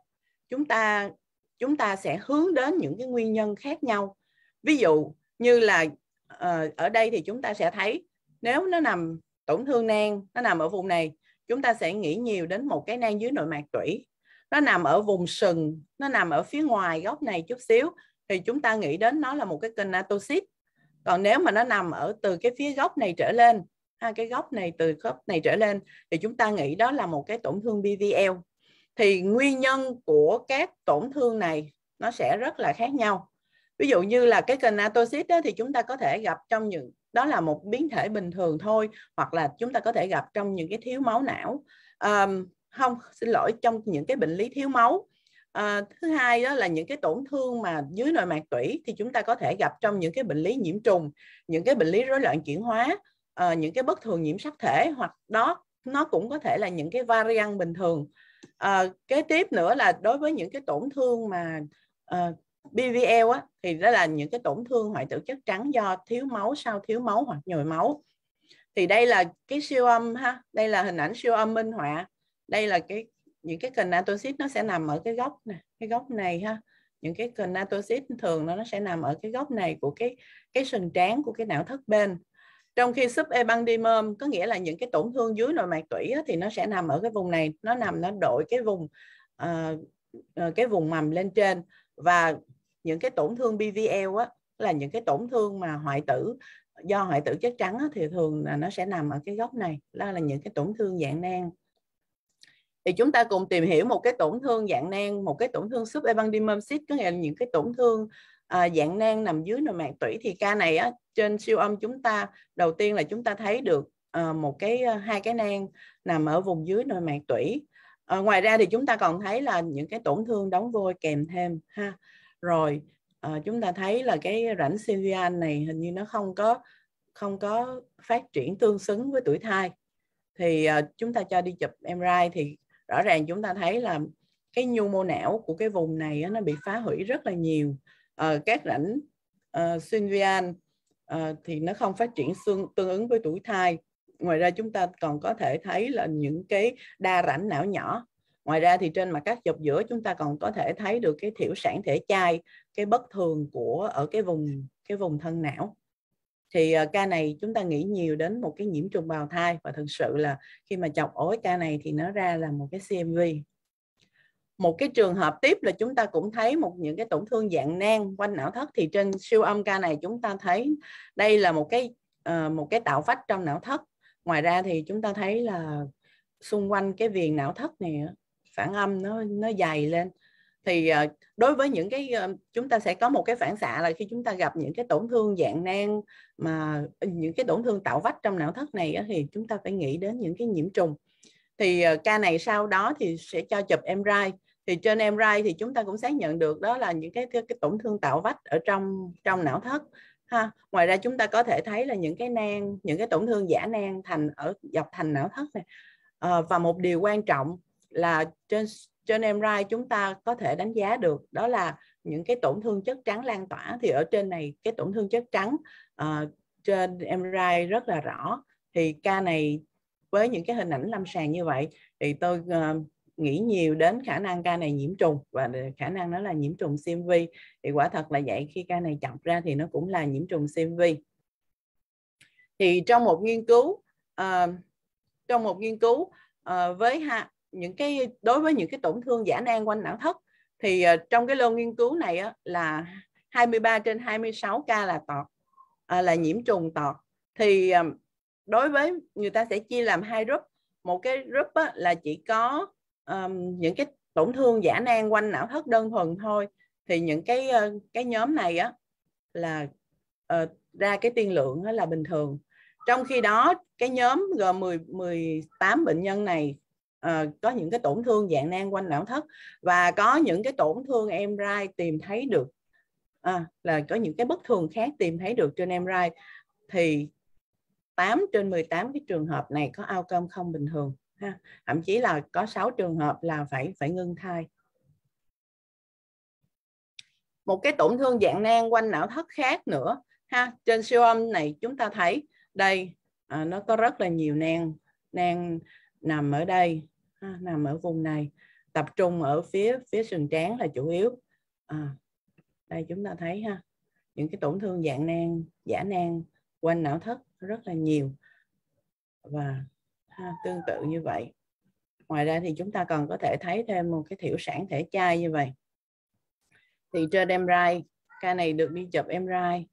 chúng ta chúng ta sẽ hướng đến những cái nguyên nhân khác nhau ví dụ như là ờ, ở đây thì chúng ta sẽ thấy nếu nó nằm tổn thương nang nó nằm ở vùng này chúng ta sẽ nghĩ nhiều đến một cái nang dưới nội mạc tủy nó nằm ở vùng sừng nó nằm ở phía ngoài góc này chút xíu thì chúng ta nghĩ đến nó là một cái kênh atoxit còn nếu mà nó nằm ở từ cái phía góc này trở lên ha, cái góc này từ góc này trở lên thì chúng ta nghĩ đó là một cái tổn thương BVL thì nguyên nhân của các tổn thương này nó sẽ rất là khác nhau ví dụ như là cái kênh atoxit đó thì chúng ta có thể gặp trong những đó là một biến thể bình thường thôi hoặc là chúng ta có thể gặp trong những cái thiếu máu não um, không xin lỗi trong những cái bệnh lý thiếu máu à, thứ hai đó là những cái tổn thương mà dưới nội mạc tủy thì chúng ta có thể gặp trong những cái bệnh lý nhiễm trùng những cái bệnh lý rối loạn chuyển hóa à, những cái bất thường nhiễm sắc thể hoặc đó nó cũng có thể là những cái variant bình thường à, kế tiếp nữa là đối với những cái tổn thương mà à, BVL á, thì đó là những cái tổn thương hoại tử chất trắng do thiếu máu sau thiếu máu hoặc nhồi máu thì đây là cái siêu âm ha đây là hình ảnh siêu âm minh họa đây là cái những cái kênh atoxit nó sẽ nằm ở cái góc này cái góc này ha những cái kênh atoxit thường nó nó sẽ nằm ở cái góc này của cái cái sừng trán của cái não thất bên trong khi subependymer có nghĩa là những cái tổn thương dưới nội mạc tủy á, thì nó sẽ nằm ở cái vùng này nó nằm nó đội cái vùng uh, cái vùng mầm lên trên và những cái tổn thương BVL á là những cái tổn thương mà hoại tử do hoại tử chất trắng á, thì thường là nó sẽ nằm ở cái góc này đó là những cái tổn thương dạng nang thì chúng ta cùng tìm hiểu một cái tổn thương dạng nang một cái tổn thương subependymal cyst có nghĩa là những cái tổn thương à, dạng nang nằm dưới nội mạc tủy thì ca này á, trên siêu âm chúng ta đầu tiên là chúng ta thấy được à, một cái à, hai cái nang nằm ở vùng dưới nội mạc tủy à, ngoài ra thì chúng ta còn thấy là những cái tổn thương đóng vôi kèm thêm ha rồi à, chúng ta thấy là cái rãnh syvian này hình như nó không có không có phát triển tương xứng với tuổi thai thì à, chúng ta cho đi chụp MRI thì rõ ràng chúng ta thấy là cái nhu mô não của cái vùng này nó bị phá hủy rất là nhiều à, các rãnh ờ, uh, synvian uh, ờ, thì nó không phát triển xương tương ứng với tuổi thai ngoài ra chúng ta còn có thể thấy là những cái đa rãnh não nhỏ ngoài ra thì trên mặt các dọc giữa chúng ta còn có thể thấy được cái thiểu sản thể chai cái bất thường của ở cái vùng cái vùng thân não thì ờ, ca này chúng ta nghĩ nhiều đến một cái nhiễm trùng bào thai và thực sự là khi mà chọc ối ca này thì nó ra là một cái CMV một cái trường hợp tiếp là chúng ta cũng thấy một những cái tổn thương dạng nang quanh não thất thì trên siêu âm ca này chúng ta thấy đây là một cái ờ, một cái tạo vách trong não thất ngoài ra thì chúng ta thấy là xung quanh cái viền não thất này phản âm nó nó dày lên thì ờ, đối với những cái ờ, chúng ta sẽ có một cái phản xạ là khi chúng ta gặp những cái tổn thương dạng nan mà ờ, những cái tổn thương tạo vách trong não thất này thì chúng ta phải nghĩ đến những cái nhiễm trùng thì ca này sau đó thì sẽ cho chụp MRI thì trên MRI thì chúng ta cũng xác nhận được đó là những cái cái, tổn thương tạo vách ở trong trong não thất ha ngoài ra chúng ta có thể thấy là những cái nan những cái tổn thương giả nan thành ở dọc thành não thất này à, và một điều quan trọng là trên trên MRI chúng ta có thể đánh giá được đó là những cái tổn thương chất trắng lan tỏa thì ở trên này cái tổn thương chất trắng uh, trên MRI rất là rõ thì ca này với những cái hình ảnh lâm sàng như vậy thì tôi uh, nghĩ nhiều đến khả năng ca này nhiễm trùng và khả năng nó là nhiễm trùng CMV thì quả thật là vậy khi ca này chọc ra thì nó cũng là nhiễm trùng CMV thì trong một nghiên cứu uh, trong một nghiên cứu uh, với những cái đối với những cái tổn thương giả nang quanh não thất thì ờ, trong cái lô nghiên cứu này á, là 23 trên 26 ca là tọt à, là nhiễm trùng tọt thì ờ, đối với người ta sẽ chia làm hai group một cái group á, là chỉ có um, những cái tổn thương giả nang quanh não thất đơn thuần thôi thì những cái cái nhóm này á là uh, ra cái tiên lượng là bình thường trong khi đó cái nhóm gồm 10 18 bệnh nhân này Ờ, có những cái tổn thương dạng nan quanh não thất và có những cái tổn thương em rai tìm thấy được à, là có những cái bất thường khác tìm thấy được trên em rai thì 8 trên 18 cái trường hợp này có outcome không bình thường ha. thậm chí là có 6 trường hợp là phải phải ngưng thai một cái tổn thương dạng nang quanh não thất khác nữa ha trên siêu âm này chúng ta thấy đây à, nó có rất là nhiều nang nang nằm ở đây ha, nằm ở vùng này tập trung ở phía phía sườn trán là chủ yếu à, đây chúng ta thấy ha những cái tổn thương dạng nang giả nang quanh não thất rất là nhiều và ha, tương tự như vậy ngoài ra thì chúng ta còn có thể thấy thêm một cái thiểu sản thể chai như vậy thì trên em rai ca này được đi chụp em rai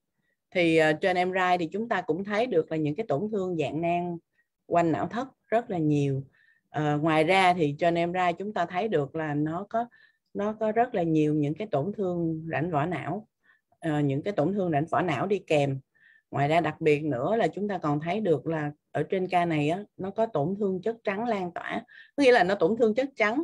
thì à, trên em rai thì chúng ta cũng thấy được là những cái tổn thương dạng nang quanh não thất rất là nhiều à, ngoài ra thì cho anh em ra chúng ta thấy được là nó có nó có rất là nhiều những cái tổn thương rãnh vỏ não à, những cái tổn thương rãnh vỏ não đi kèm ngoài ra đặc biệt nữa là chúng ta còn thấy được là ở trên ca này á, nó có tổn thương chất trắng lan tỏa có nghĩa là nó tổn thương chất trắng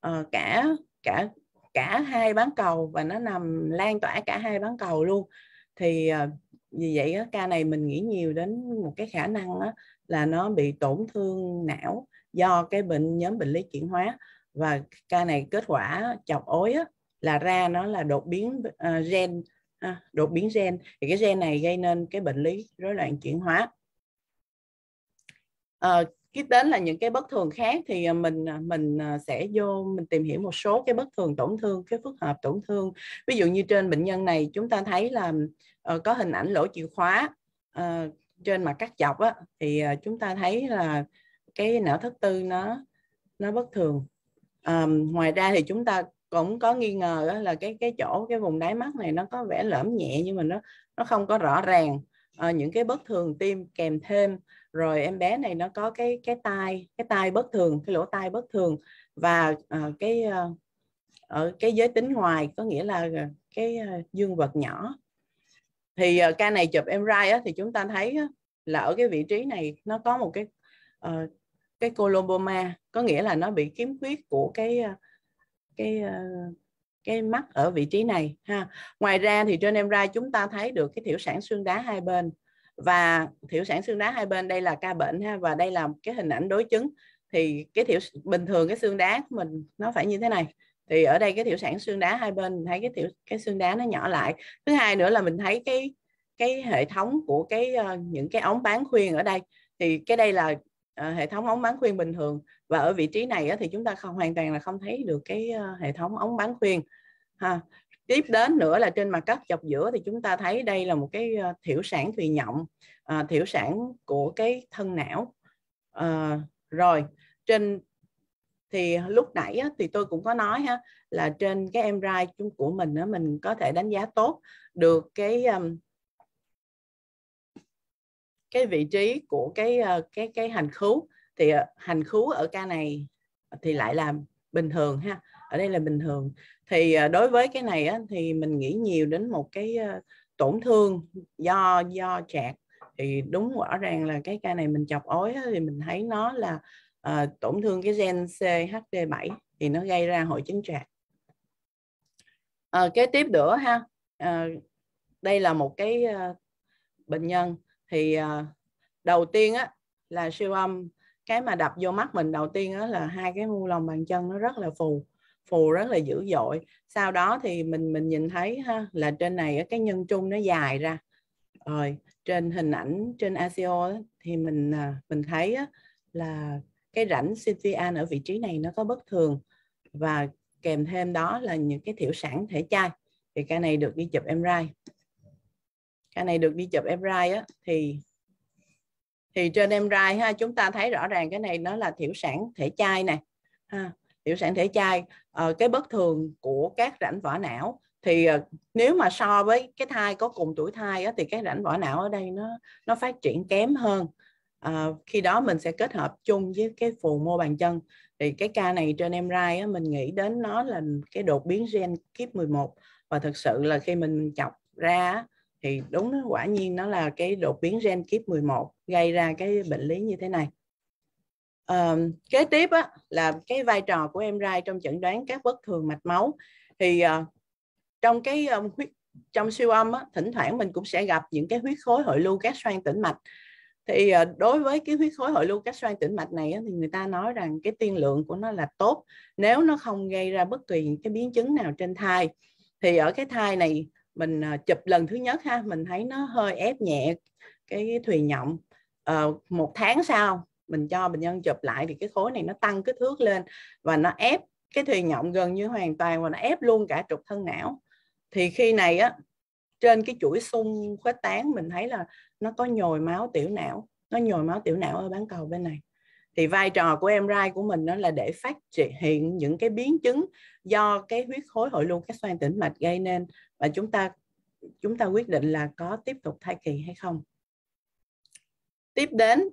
à, cả cả cả hai bán cầu và nó nằm lan tỏa cả hai bán cầu luôn thì à, vì vậy á, ca này mình nghĩ nhiều đến một cái khả năng á, là nó bị tổn thương não do cái bệnh nhóm bệnh lý chuyển hóa và ca này kết quả chọc ối á, là ra nó là đột biến uh, gen à, đột biến gen thì cái gen này gây nên cái bệnh lý rối loạn chuyển hóa à, ờ, cái đến là những cái bất thường khác thì ờ, mình mình sẽ vô mình tìm hiểu một số cái bất thường tổn thương cái phức hợp tổn thương ví dụ như trên bệnh nhân này chúng ta thấy là có hình ảnh lỗ chìa khóa trên mặt cắt chọc á, thì chúng ta thấy là cái não thất tư nó nó bất thường à, ngoài ra thì chúng ta cũng có nghi ngờ đó là cái cái chỗ cái vùng đáy mắt này nó có vẻ lõm nhẹ nhưng mà nó nó không có rõ ràng à, những cái bất thường tim kèm thêm rồi em bé này nó có cái cái tai cái tai bất thường cái lỗ tai bất thường và à, cái à, ở cái giới tính ngoài có nghĩa là cái dương vật nhỏ thì uh, ca này chụp em rai thì chúng ta thấy á, là ở cái vị trí này nó có một cái uh, cái coloboma có nghĩa là nó bị kiếm khuyết của cái ờ, cái ờ, cái mắt ở vị trí này ha ngoài ra thì trên em ra chúng ta thấy được cái thiểu sản xương đá hai bên và thiểu sản xương đá hai bên đây là ca bệnh ha và đây là cái hình ảnh đối chứng thì cái thiểu bình thường cái xương đá của mình nó phải như thế này thì ở đây cái thiểu sản xương đá hai bên mình thấy cái thiểu cái xương đá nó nhỏ lại thứ hai nữa là mình thấy cái cái hệ thống của cái ờ, những cái ống bán khuyên ở đây thì cái đây là À, hệ thống ống bán khuyên bình thường và ở vị trí này thì chúng ta không hoàn toàn là không thấy được cái à, hệ thống ống bán khuyên ha tiếp đến nữa là trên mặt cắt dọc giữa thì chúng ta thấy đây là một cái à, thiểu sản thùy nhộng à, thiểu sản của cái thân não à, rồi trên thì lúc nãy á, thì tôi cũng có nói ha là trên cái em rai của mình á, mình có thể đánh giá tốt được cái um, cái vị trí của cái ờ, cái cái hành khứu thì ờ, hành khứu ở ca này thì lại là bình thường ha ở đây là bình thường thì ờ, đối với cái này á, thì mình nghĩ nhiều đến một cái tổn thương do do chạc thì đúng rõ ràng là cái ca này mình chọc ối á, thì mình thấy nó là uh, tổn thương cái gen CHD7 thì nó gây ra hội chứng chạc à, kế tiếp nữa ha à, đây là một cái uh, bệnh nhân thì à, đầu tiên á là siêu âm cái mà đập vô mắt mình đầu tiên á là hai cái mu lòng bàn chân nó rất là phù phù rất là dữ dội sau đó thì mình mình nhìn thấy ha là trên này cái nhân trung nó dài ra rồi trên hình ảnh trên ASEO thì mình à, mình thấy là cái rãnh CTAN ở vị trí này nó có bất thường và kèm thêm đó là những cái thiểu sản thể chai thì cái này được đi chụp MRI ca này được đi chụp em rai á thì thì trên em rai ha chúng ta thấy rõ ràng cái này nó là thiểu sản thể chai này ha thiểu sản thể chai ờ, cái bất thường của các rãnh vỏ não thì ờ, nếu mà so với cái thai có cùng tuổi thai á, thì cái rãnh vỏ não ở đây nó nó phát triển kém hơn à, khi đó mình sẽ kết hợp chung với cái phù mô bàn chân thì cái ca này trên em rai á, mình nghĩ đến nó là cái đột biến gen kíp 11 và thực sự là khi mình chọc ra thì đúng đó, quả nhiên nó là cái đột biến gen kíp 11 gây ra cái bệnh lý như thế này à, kế tiếp á, là cái vai trò của em rai trong chẩn đoán các bất thường mạch máu thì à, trong cái um, huyết trong siêu âm á, thỉnh thoảng mình cũng sẽ gặp những cái huyết khối hội lưu các xoang tĩnh mạch thì à, đối với cái huyết khối hội lưu các xoang tĩnh mạch này á, thì người ta nói rằng cái tiên lượng của nó là tốt nếu nó không gây ra bất kỳ cái biến chứng nào trên thai thì ở cái thai này mình à, chụp lần thứ nhất ha mình thấy nó hơi ép nhẹ cái thùy nhộng à, ờ, một tháng sau mình cho bệnh nhân chụp lại thì cái khối này nó tăng kích thước lên và nó ép cái thùy nhộng gần như hoàn toàn và nó ép luôn cả trục thân não thì khi này á trên cái chuỗi sung khuếch tán mình thấy là nó có nhồi máu tiểu não nó nhồi máu tiểu não ở bán cầu bên này thì vai trò của em rai của mình đó là để phát triển hiện những cái biến chứng do cái huyết khối hội lưu các xoang tĩnh mạch gây nên và chúng ta chúng ta quyết định là có tiếp tục thai kỳ hay không tiếp đến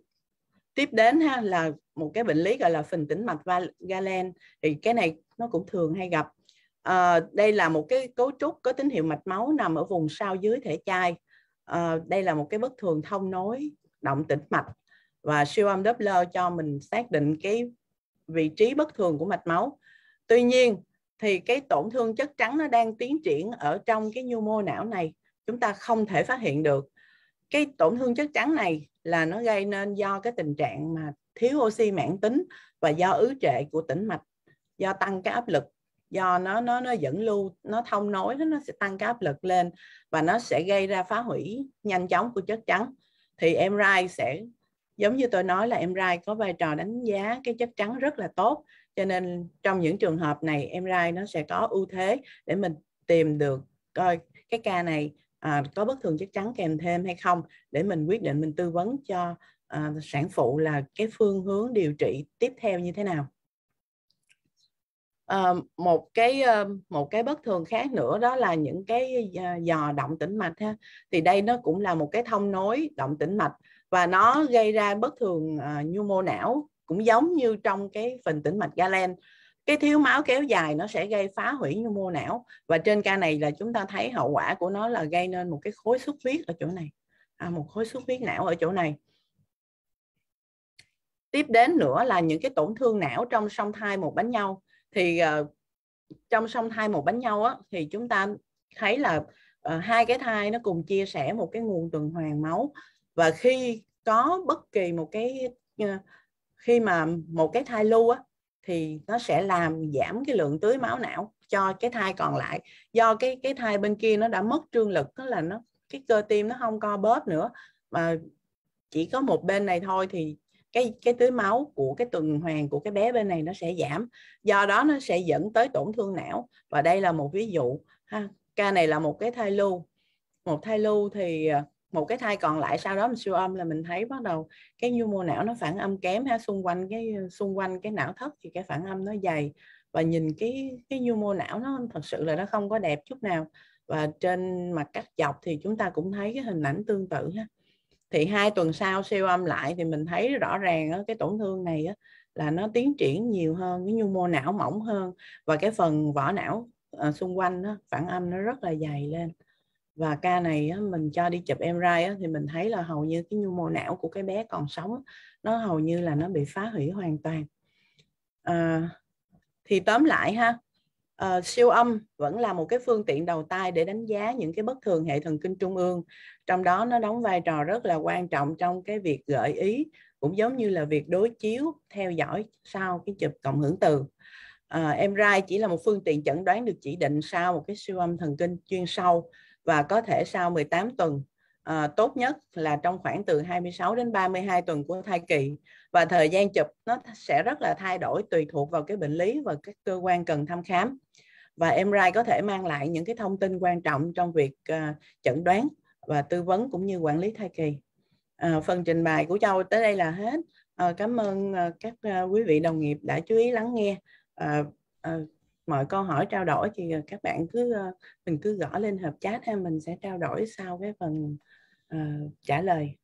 tiếp đến ha là một cái bệnh lý gọi là phình tĩnh mạch galen thì cái này nó cũng thường hay gặp à, đây là một cái cấu trúc có tín hiệu mạch máu nằm ở vùng sau dưới thể chai à, đây là một cái bất thường thông nối động tĩnh mạch và siêu âm Doppler cho mình xác định cái vị trí bất thường của mạch máu. Tuy nhiên thì cái tổn thương chất trắng nó đang tiến triển ở trong cái nhu mô não này chúng ta không thể phát hiện được. Cái tổn thương chất trắng này là nó gây nên do cái tình trạng mà thiếu oxy mãn tính và do ứ trệ của tĩnh mạch, do tăng cái áp lực do nó nó nó dẫn lưu nó thông nối nó sẽ tăng cái áp lực lên và nó sẽ gây ra phá hủy nhanh chóng của chất trắng thì MRI sẽ giống như tôi nói là em rai có vai trò đánh giá cái chất trắng rất là tốt cho nên trong những trường hợp này em rai nó sẽ có ưu thế để mình tìm được coi cái ca này à, có bất thường chất trắng kèm thêm hay không để mình quyết định mình tư vấn cho à, sản phụ là cái phương hướng điều trị tiếp theo như thế nào à, một cái ờ, một cái bất thường khác nữa đó là những cái dò à, động tĩnh mạch ha thì đây nó cũng là một cái thông nối động tĩnh mạch và nó gây ra bất thường uh, nhu mô não cũng giống như trong cái phần tĩnh mạch Galen cái thiếu máu kéo dài nó sẽ gây phá hủy nhu mô não và trên ca này là chúng ta thấy hậu quả của nó là gây nên một cái khối xuất huyết ở chỗ này à, một khối xuất huyết não ở chỗ này tiếp đến nữa là những cái tổn thương não trong song thai một bánh nhau thì uh, trong song thai một bánh nhau á, thì chúng ta thấy là uh, hai cái thai nó cùng chia sẻ một cái nguồn tuần hoàn máu và khi có bất kỳ một cái ờ, khi mà một cái thai lưu á, thì nó sẽ làm giảm cái lượng tưới máu não cho cái thai còn lại do cái cái thai bên kia nó đã mất trương lực tức là nó cái cơ tim nó không co bóp nữa mà chỉ có một bên này thôi thì cái cái tưới máu của cái tuần hoàn của cái bé bên này nó sẽ giảm do đó nó sẽ dẫn tới tổn thương não và đây là một ví dụ ha ca này là một cái thai lưu một thai lưu thì ờ, một cái thai còn lại sau đó mình siêu âm là mình thấy bắt đầu cái nhu mô não nó phản âm kém ha xung quanh cái xung quanh cái não thất thì cái phản âm nó dày và nhìn cái cái nhu mô não nó thật sự là nó không có đẹp chút nào và trên mặt cắt dọc thì chúng ta cũng thấy cái hình ảnh tương tự ha thì hai tuần sau siêu âm lại thì mình thấy rõ ràng cái tổn thương này là nó tiến triển nhiều hơn cái nhu mô não mỏng hơn và cái phần vỏ não à, xung quanh phản âm nó rất là dày lên và ca này á, mình cho đi chụp em rai á, thì mình thấy là hầu như cái nhu mô não của cái bé còn sống nó hầu như là nó bị phá hủy hoàn toàn à, thì tóm lại ha à, siêu âm vẫn là một cái phương tiện đầu tay để đánh giá những cái bất thường hệ thần kinh trung ương trong đó nó đóng vai trò rất là quan trọng trong cái việc gợi ý cũng giống như là việc đối chiếu theo dõi sau cái chụp cộng hưởng từ à, ờ, MRI chỉ là một phương tiện chẩn đoán được chỉ định sau một cái siêu âm thần kinh chuyên sâu và có thể sau 18 tuần à, tốt nhất là trong khoảng từ 26 đến 32 tuần của thai kỳ và thời gian chụp nó sẽ rất là thay đổi tùy thuộc vào cái bệnh lý và các cơ quan cần thăm khám và MRI có thể mang lại những cái thông tin quan trọng trong việc à, chẩn đoán và tư vấn cũng như quản lý thai kỳ à, phần trình bày của Châu tới đây là hết à, cảm ơn à, các à, quý vị đồng nghiệp đã chú ý lắng nghe à, à, mọi câu hỏi trao đổi thì ờ, các bạn cứ ờ, mình cứ gõ lên hợp chat ha mình sẽ trao đổi sau cái phần uh, trả lời